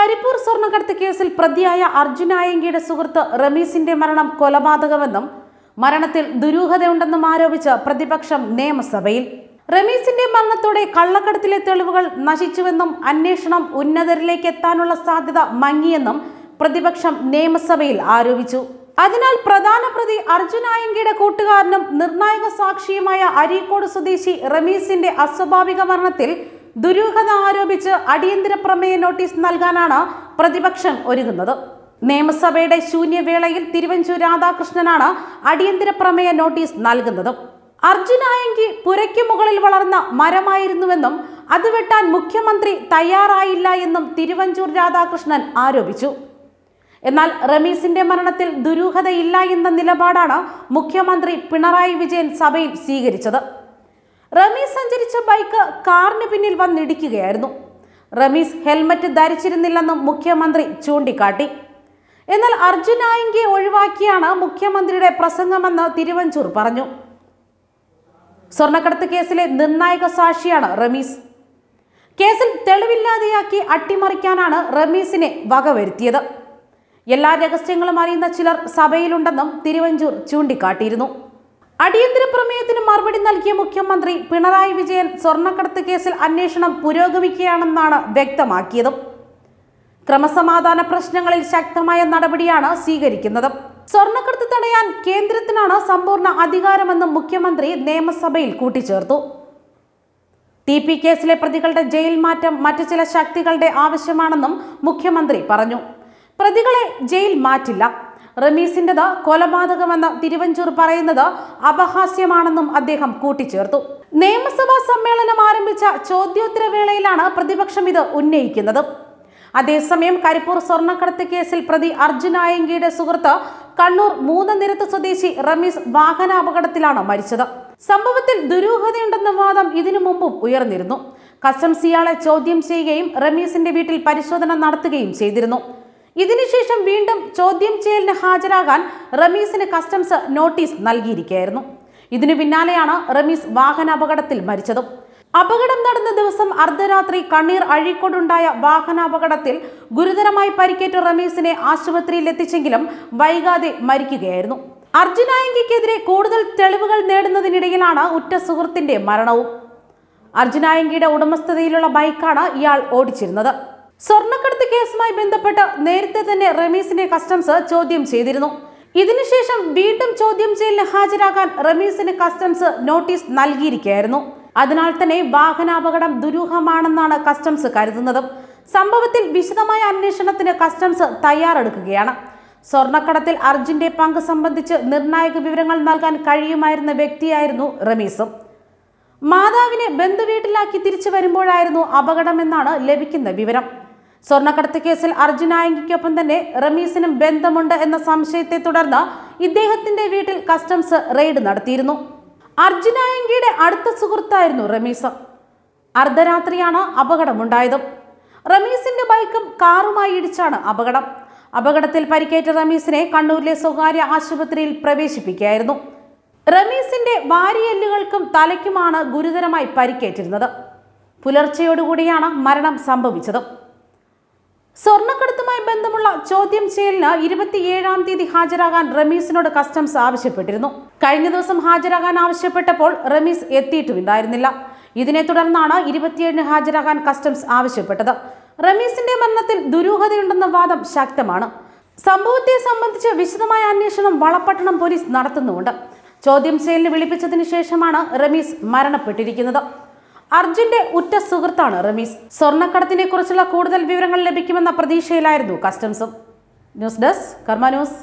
കരിപ്പൂർ സ്വർണ്ണക്കടത്ത് കേസിൽ പ്രതിയായ അർജുന അയ്യങ്കിയുടെ സുഹൃത്ത് റമീസിന്റെ മരണം കൊലപാതകമെന്നും മരണത്തിൽ ദുരൂഹതയുണ്ടെന്നും ആരോപിച്ച് പ്രതിപക്ഷം നിയമസഭയിൽ റമീസിന്റെ മരണത്തോടെ കള്ളക്കടത്തിലെ തെളിവുകൾ നശിച്ചുവെന്നും അന്വേഷണം ഉന്നതരിലേക്ക് എത്താനുള്ള സാധ്യത മങ്ങിയെന്നും പ്രതിപക്ഷം നിയമസഭയിൽ ആരോപിച്ചു അതിനാൽ പ്രധാന പ്രതി അർജുൻ ആയങ്കിയുടെ കൂട്ടുകാരനും നിർണായക സാക്ഷിയുമായ അരീക്കോട് സ്വദേശി റമീസിന്റെ അസ്വാഭാവിക മരണത്തിൽ ദുരൂഹത ആരോപിച്ച് അടിയന്തര പ്രമേയ നോട്ടീസ് നൽകാനാണ് പ്രതിപക്ഷം ഒരുങ്ങുന്നത് നിയമസഭയുടെ ശൂന്യവേളയിൽ തിരുവഞ്ചൂർ രാധാകൃഷ്ണനാണ് അടിയന്തര പ്രമേയ നോട്ടീസ് നൽകുന്നത് അർജുനായെങ്കിൽ പുരയ്ക്ക് മുകളിൽ വളർന്ന മരമായിരുന്നുവെന്നും അത് വെട്ടാൻ മുഖ്യമന്ത്രി തയ്യാറായില്ല എന്നും തിരുവഞ്ചൂർ രാധാകൃഷ്ണൻ ആരോപിച്ചു എന്നാൽ റമീസിന്റെ മരണത്തിൽ ദുരൂഹതയില്ല എന്ന നിലപാടാണ് മുഖ്യമന്ത്രി പിണറായി വിജയൻ സഭയിൽ സ്വീകരിച്ചത് റമീസ് സഞ്ചരിച്ച ബൈക്ക് കാറിന് പിന്നിൽ വന്നിടിക്കുകയായിരുന്നു റമീസ് ഹെൽമറ്റ് ധരിച്ചിരുന്നില്ലെന്നും മുഖ്യമന്ത്രി ചൂണ്ടിക്കാട്ടി എന്നാൽ അർജുൻ ആയിങ്കെ ഒഴിവാക്കിയാണ് മുഖ്യമന്ത്രിയുടെ പ്രസംഗമെന്ന് തിരുവഞ്ചൂർ പറഞ്ഞു സ്വർണ്ണക്കടത്ത് കേസിലെ നിർണായക സാക്ഷിയാണ് റമീസ് കേസിൽ തെളിവില്ലാതെയാക്കി അട്ടിമറിക്കാനാണ് റമീസിനെ വകവരുത്തിയത് എല്ലാ രഹസ്യങ്ങളും അറിയുന്ന ചിലർ സഭയിലുണ്ടെന്നും തിരുവഞ്ചൂർ ചൂണ്ടിക്കാട്ടിയിരുന്നു അടിയന്തര പ്രമേയത്തിന് മറുപടി നൽകിയ മുഖ്യമന്ത്രി പിണറായി വിജയൻ സ്വർണ്ണക്കടത്ത് കേസിൽ അന്വേഷണം പുരോഗമിക്കുകയാണെന്നാണ് വ്യക്തമാക്കിയത് ക്രമസമാധാന പ്രശ്നങ്ങളിൽ ശക്തമായ നടപടിയാണ് സ്വീകരിക്കുന്നത് സ്വർണ്ണക്കടത്ത് തടയാൻ കേന്ദ്രത്തിനാണ് സമ്പൂർണ്ണ അധികാരമെന്ന് മുഖ്യമന്ത്രി നിയമസഭയിൽ കൂട്ടിച്ചേർത്തു ടി പി കേസിലെ പ്രതികളുടെ ജയിൽ മാറ്റം മറ്റു ചില ശക്തികളുടെ ആവശ്യമാണെന്നും മുഖ്യമന്ത്രി പറഞ്ഞു പ്രതികളെ ജയിൽ മാറ്റില്ല റമീസിൻ്റെത് കൊലപാതകമെന്ന് തിരുവഞ്ചൂർ പറയുന്നത് അപഹാസ്യമാണെന്നും അദ്ദേഹം കൂട്ടിച്ചേർത്തു നിയമസഭാ സമ്മേളനം ആരംഭിച്ച ചോദ്യോത്തരവേളയിലാണ് പ്രതിപക്ഷം ഇത് ഉന്നയിക്കുന്നത് അതേസമയം കരിപ്പൂർ സ്വർണ്ണക്കടത്ത് കേസിൽ പ്രതി അയങ്കിയുടെ സുഹൃത്ത് കണ്ണൂർ നിരത്ത് സ്വദേശി റമീസ് വാഹനാപകടത്തിലാണ് മരിച്ചത് സംഭവത്തിൽ ദുരൂഹതയുണ്ടെന്ന വാദം ഇതിനു മുമ്പും ഉയർന്നിരുന്നു കസ്റ്റംസ് ഇയാളെ ചോദ്യം ചെയ്യുകയും റമീസിന്റെ വീട്ടിൽ പരിശോധന നടത്തുകയും ചെയ്തിരുന്നു ഇതിനുശേഷം വീണ്ടും ചോദ്യം ചെയ്യലിന് ഹാജരാകാൻ റമീസിന് കസ്റ്റംസ് നോട്ടീസ് നൽകിയിരിക്കുകയായിരുന്നു ഇതിനു പിന്നാലെയാണ് റമീസ് വാഹനാപകടത്തിൽ മരിച്ചതും അപകടം നടന്ന ദിവസം അർദ്ധരാത്രി കണ്ണീർ അഴിക്കൊണ്ടുണ്ടായ വാഹനാപകടത്തിൽ ഗുരുതരമായി പരിക്കേറ്റ റമീസിനെ ആശുപത്രിയിൽ എത്തിച്ചെങ്കിലും വൈകാതെ മരിക്കുകയായിരുന്നു അർജുനായങ്കിക്കെതിരെ കൂടുതൽ തെളിവുകൾ നേടുന്നതിനിടയിലാണ് ഉറ്റ സുഹൃത്തിന്റെ മരണവും അർജുനായങ്കിയുടെ ഉടമസ്ഥതയിലുള്ള ബൈക്കാണ് ഇയാൾ ഓടിച്ചിരുന്നത് സ്വർണ്ണക്കടത്ത് കേസുമായി ബന്ധപ്പെട്ട് നേരത്തെ തന്നെ റമീസിനെ കസ്റ്റംസ് ചോദ്യം ചെയ്തിരുന്നു ഇതിനുശേഷം വീണ്ടും ചോദ്യം ചെയ്യലിന് ഹാജരാകാൻ റമീസിന് കസ്റ്റംസ് നോട്ടീസ് നൽകിയിരിക്കുകയായിരുന്നു അതിനാൽ തന്നെ വാഹനാപകടം ദുരൂഹമാണെന്നാണ് കസ്റ്റംസ് കരുതുന്നത് സംഭവത്തിൽ വിശദമായ അന്വേഷണത്തിന് കസ്റ്റംസ് തയ്യാറെടുക്കുകയാണ് സ്വർണ്ണക്കടത്തിൽ അർജുന്റെ പങ്ക് സംബന്ധിച്ച് നിർണായക വിവരങ്ങൾ നൽകാൻ കഴിയുമായിരുന്ന വ്യക്തിയായിരുന്നു റമീസും മാതാവിനെ ബന്ധുവീട്ടിലാക്കി തിരിച്ചു വരുമ്പോഴായിരുന്നു അപകടമെന്നാണ് ലഭിക്കുന്ന വിവരം സ്വർണ്ണക്കടത്ത് കേസിൽ ആയങ്കിക്കൊപ്പം തന്നെ റമീസിനും ബന്ധമുണ്ട് എന്ന സംശയത്തെ തുടർന്ന് ഇദ്ദേഹത്തിന്റെ വീട്ടിൽ കസ്റ്റംസ് റെയ്ഡ് നടത്തിയിരുന്നു ആയങ്കിയുടെ അടുത്ത സുഹൃത്തായിരുന്നു റമീസ് അർദ്ധരാത്രിയാണ് അപകടമുണ്ടായത് റമീസിന്റെ ബൈക്കും കാറുമായി ഇടിച്ചാണ് അപകടം അപകടത്തിൽ പരിക്കേറ്റ റമീസിനെ കണ്ണൂരിലെ സ്വകാര്യ ആശുപത്രിയിൽ പ്രവേശിപ്പിക്കുകയായിരുന്നു റമീസിന്റെ വാരിയെല്ലുകൾക്കും തലയ്ക്കുമാണ് ഗുരുതരമായി പരിക്കേറ്റിരുന്നത് പുലർച്ചയോടുകൂടിയാണ് മരണം സംഭവിച്ചത് സ്വർണ്ണക്കടത്തുമായി ബന്ധമുള്ള ചോദ്യം ചെയ്യലിന് ഇരുപത്തിയേഴാം തീയതി ഹാജരാകാൻ റമീസിനോട് കസ്റ്റംസ് ആവശ്യപ്പെട്ടിരുന്നു കഴിഞ്ഞ ദിവസം ഹാജരാകാൻ ആവശ്യപ്പെട്ടപ്പോൾ റമീസ് എത്തിയിട്ടുമില്ലായിരുന്നില്ല ഇതിനെ തുടർന്നാണ് ഇരുപത്തിയേഴിന് ഹാജരാകാൻ കസ്റ്റംസ് ആവശ്യപ്പെട്ടത് റമീസിന്റെ മരണത്തിൽ ദുരൂഹതയുണ്ടെന്ന വാദം ശക്തമാണ് സംഭവത്തെ സംബന്ധിച്ച് വിശദമായ അന്വേഷണം വളപട്ടണം പോലീസ് നടത്തുന്നുണ്ട് ചോദ്യം ചെയ്യലിന് വിളിപ്പിച്ചതിന് ശേഷമാണ് റമീസ് മരണപ്പെട്ടിരിക്കുന്നത് അർജുന്റെ ഉറ്റ സുഹൃത്താണ് റമീസ് സ്വർണ്ണക്കടത്തിനെ കുറിച്ചുള്ള കൂടുതൽ വിവരങ്ങൾ ലഭിക്കുമെന്ന പ്രതീക്ഷയിലായിരുന്നു കസ്റ്റംസും ന്യൂസ് ഡെസ്ക് കർമ്മ ന്യൂസ്